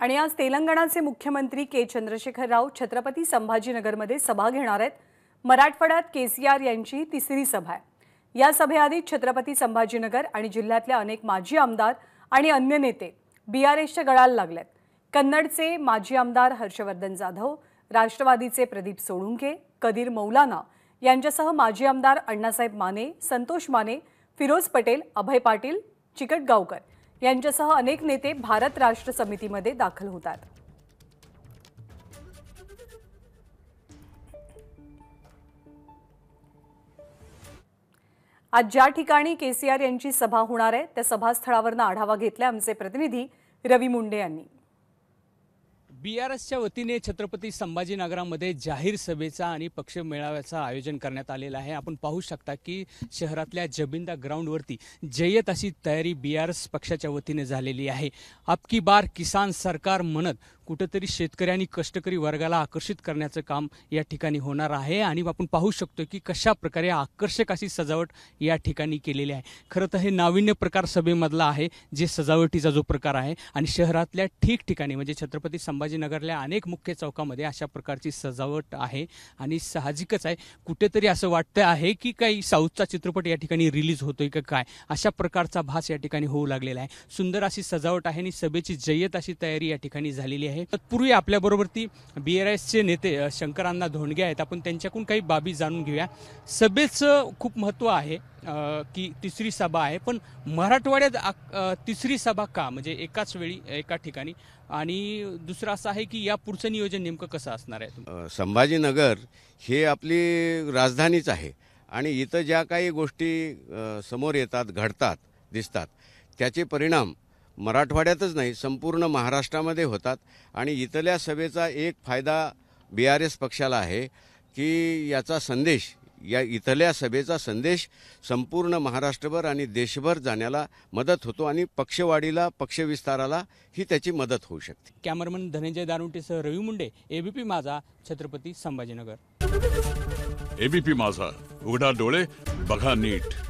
आणि आज तेलंगणाचे मुख्यमंत्री के चंद्रशेखर राव छत्रपती संभाजीनगरमध्ये सभा घेणार आहेत मराठवाड्यात के सी आर यांची तिसरी सभा आहे या सभेआधी छत्रपती संभाजीनगर आणि जिल्ह्यातल्या अनेक माजी आमदार आणि अन्य नेते बी आर एसच्या गळाला लागलेत कन्नडचे माजी आमदार हर्षवर्धन जाधव राष्ट्रवादीचे प्रदीप सोळुंके कदीर मौलाना यांच्यासह माजी आमदार अण्णासाहेब माने संतोष माने फिरोज पटेल अभय पाटील चिकटगावकर यांच्यासह अनेक नेते भारत राष्ट्र समितीमध्ये दाखल होतात आज ज्या ठिकाणी केसीआर यांची सभा होणार आहे त्या सभास्थळावरनं आढावा घेतला आमचे प्रतिनिधी रवी मुंडे यांनी बी आर एसच्या वतीने छत्रपती संभाजीनगरामध्ये जाहीर सभेचा आणि पक्ष मेळाव्याचं आयोजन करण्यात आलेलं आहे आपण पाहू शकता की शहरातल्या जबिंदा ग्राउंडवरती जय्यत अशी तयारी बी आर एस पक्षाच्या वतीने झालेली आहे आपकी बार किसान सरकार म्हणत कुठंतरी शेतकरी आणि कष्टकरी वर्गाला आकर्षित करण्याचं काम या ठिकाणी होणार आहे आणि आपण पाहू शकतो की कशा प्रकारे आकर्षक अशी सजावट या ठिकाणी केलेली आहे खरं तर हे नाविन्य प्रकार सभेमधला आहे जे सजावटीचा जो प्रकार आहे आणि शहरातल्या ठिकठिकाणी म्हणजे छत्रपती संभाजीनगरल्या अनेक मुख्य चौकामध्ये अशा प्रकारची सजावट आहे आणि साहजिकच आहे कुठेतरी असं वाटतं आहे की काही साऊथचा चित्रपट या ठिकाणी रिलीज होतोय का काय अशा प्रकारचा भास या ठिकाणी होऊ लागलेला आहे सुंदर अशी सजावट आहे आणि सभेची जय्यत अशी तयारी या ठिकाणी झालेली आहे आहे तत्पूर्वी आपल्याबरोबर ती बी आर एसचे नेते शंकरांना धोंडगे आहेत आपण त्यांच्याकडून काही बाबी जाणून घेऊया सभेचं खूप महत्त्व आहे की तिसरी सभा आहे पण मराठवाड्यात तिसरी सभा का म्हणजे एकाच वेळी एका ठिकाणी आणि दुसरं असं आहे की या पुढचं नियोजन नेमकं कसं असणार आहे संभाजीनगर हे आपली राजधानीच आहे आणि इथं ज्या काही गोष्टी समोर येतात घडतात दिसतात त्याचे परिणाम मराठवाड्यातच नाही संपूर्ण महाराष्ट्रामध्ये होतात आणि इथल्या सभेचा एक फायदा बी आर एस पक्षाला आहे की याचा संदेश या इथल्या सभेचा संदेश संपूर्ण महाराष्ट्रभर आणि देशभर जाण्याला मदत होतो आणि पक्षवाढीला पक्षविस्ताराला ही त्याची मदत होऊ शकते कॅमेरामन धनंजय दारुंटेसह रवी मुंडे एबीपी माझा छत्रपती संभाजीनगर एबीपी माझा उघडा डोळे बघा नीट